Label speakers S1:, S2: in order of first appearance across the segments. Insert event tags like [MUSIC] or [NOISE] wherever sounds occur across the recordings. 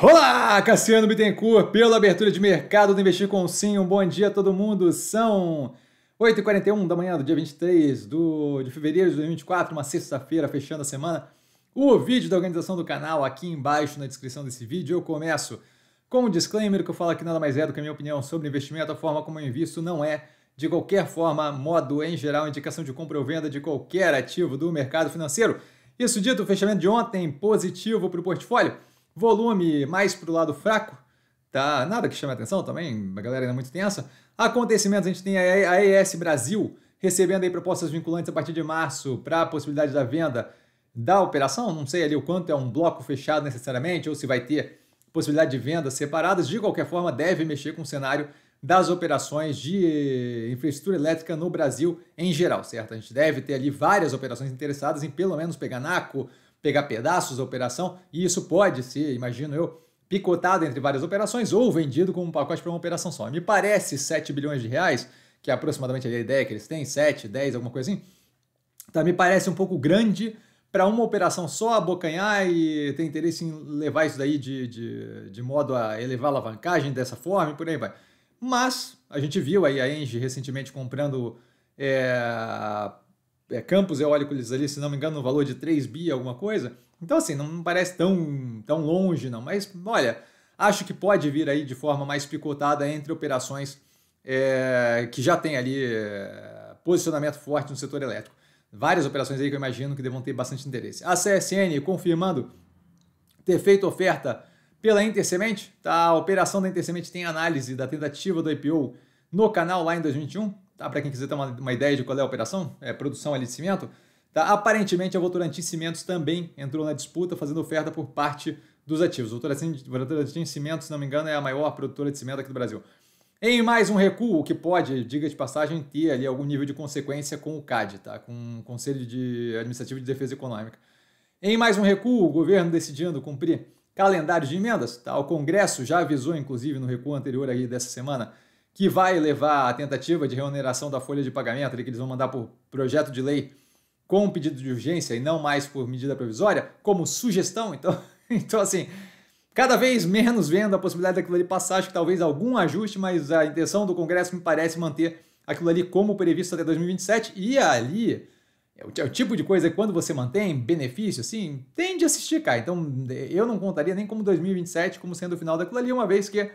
S1: Olá, Cassiano Bittencourt, pela abertura de mercado do Investir com Sim. Um bom dia a todo mundo. São 8h41 da manhã do dia 23 do, de fevereiro de 2024, uma sexta-feira, fechando a semana. O vídeo da organização do canal aqui embaixo na descrição desse vídeo. Eu começo com um disclaimer que eu falo que nada mais é do que a minha opinião sobre investimento. A forma como eu invisto não é, de qualquer forma, modo em geral, indicação de compra ou venda de qualquer ativo do mercado financeiro. Isso dito, o fechamento de ontem positivo para o portfólio volume mais pro lado fraco, tá? Nada que chame a atenção também, a galera ainda é muito tensa. Acontecimentos, a gente tem a AES Brasil recebendo aí propostas vinculantes a partir de março para a possibilidade da venda da operação, não sei ali o quanto é um bloco fechado necessariamente, ou se vai ter possibilidade de vendas separadas, de qualquer forma deve mexer com o cenário das operações de infraestrutura elétrica no Brasil em geral, certo? A gente deve ter ali várias operações interessadas em pelo menos pegar NACO, pegar pedaços da operação, e isso pode ser, imagino eu, picotado entre várias operações ou vendido como um pacote para uma operação só. Me parece 7 bilhões de reais, que é aproximadamente a ideia que eles têm, 7, 10, alguma coisa assim. Tá, me parece um pouco grande para uma operação só abocanhar e ter interesse em levar isso daí de, de, de modo a elevar a alavancagem dessa forma e por aí vai. Mas a gente viu aí a Engie recentemente comprando é, é, campos eólicos ali, se não me engano, no valor de 3 bi, alguma coisa. Então, assim, não parece tão, tão longe, não. Mas, olha, acho que pode vir aí de forma mais picotada entre operações é, que já tem ali é, posicionamento forte no setor elétrico. Várias operações aí que eu imagino que devam ter bastante interesse. A CSN confirmando ter feito oferta pela Intersemente, tá? A operação da Intersemente tem análise da tentativa do IPO no canal lá em 2021 tá? Para quem quiser ter uma, uma, ideia de qual é a operação, é produção ali de cimento, tá? Aparentemente a Votorantim Cimentos também entrou na disputa fazendo oferta por parte dos ativos. Votorantim, Votorantim Cimentos, se não me engano, é a maior produtora de cimento aqui do Brasil. Em mais um recuo que pode, diga de passagem, ter ali algum nível de consequência com o CAD, tá? Com o Conselho de Administrativo de Defesa Econômica. Em mais um recuo, o governo decidindo cumprir calendário de emendas, tá? O Congresso já avisou, inclusive, no recuo anterior aí dessa semana, que vai levar a tentativa de reoneração da folha de pagamento, que eles vão mandar por projeto de lei com pedido de urgência e não mais por medida provisória, como sugestão. Então, [LAUGHS] então assim, cada vez menos vendo a possibilidade daquilo ali passar, acho que talvez algum ajuste, mas a intenção do Congresso me parece manter aquilo ali como previsto até 2027. E ali, é, é o, tipo de coisa que quando você mantém benefício, assim, tende a se esticar. Então, eu não contaria nem como 2027 como sendo o final daquilo ali, uma vez que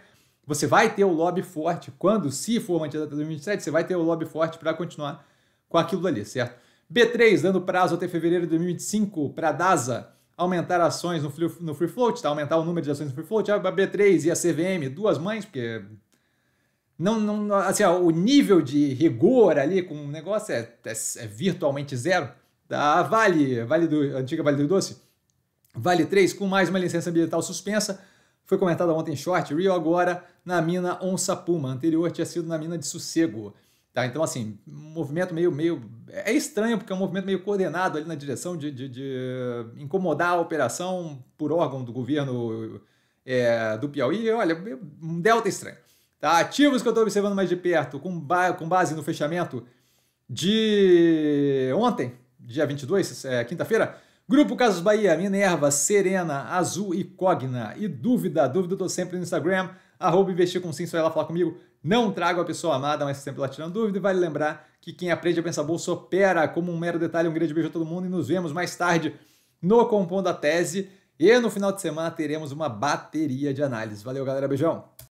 S1: você vai ter o lobby forte quando, se for mantido até 2027, você vai ter o lobby forte para continuar com aquilo ali, certo? B3 dando prazo até fevereiro de 2025 para a DASA aumentar ações no free, no free float, tá? aumentar o número de ações no free float. A B3 e a CVM, duas mães, porque não, não, assim, ó, o nível de rigor ali com o negócio é, é, é virtualmente zero. Da tá? Vale, Vale do antiga Vale do Doce, Vale 3 com mais uma licença ambiental suspensa, foi comentado ontem em short, Rio agora na mina Onça Puma. Anterior tinha sido na mina de Sossego. Tá? Então, assim, movimento meio, meio. É estranho, porque é um movimento meio coordenado ali na direção de, de, de incomodar a operação por órgão do governo é, do Piauí. Olha, um delta estranho. Tá? Ativos que eu estou observando mais de perto, com, ba com base no fechamento de ontem, dia 22, é, quinta-feira. Grupo Casos Bahia, Minerva, Serena, Azul e Cogna. E dúvida, dúvida eu tô sempre no Instagram, arroba investir com sim, só ela falar comigo. Não trago a pessoa amada, mas sempre lá tirando dúvida. E vale lembrar que quem aprende a pensar bolsa opera como um mero detalhe. Um grande beijo a todo mundo e nos vemos mais tarde no Compondo a Tese. E no final de semana teremos uma bateria de análise. Valeu, galera. Beijão.